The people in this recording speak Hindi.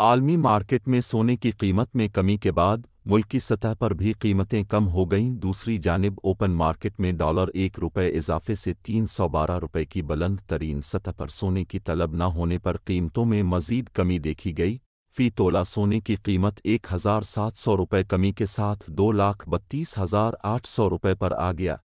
आलमी मार्केट में सोने की कीमत में कमी के बाद मुल्की सतह पर भी कीमतें कम हो गईं दूसरी जानब ओपन मार्केट में डॉलर एक रुपये इजाफे से तीन सौ बारह रुपये की बुलंद तरीन सतह पर सोने की तलब न होने पर कीमतों में मजीद कमी देखी गई फी तोला सोने की कीमत एक हज़ार सात सौ रुपये कमी के साथ दो लाख बत्तीस हज़ार आठ सौ रुपये पर आ गया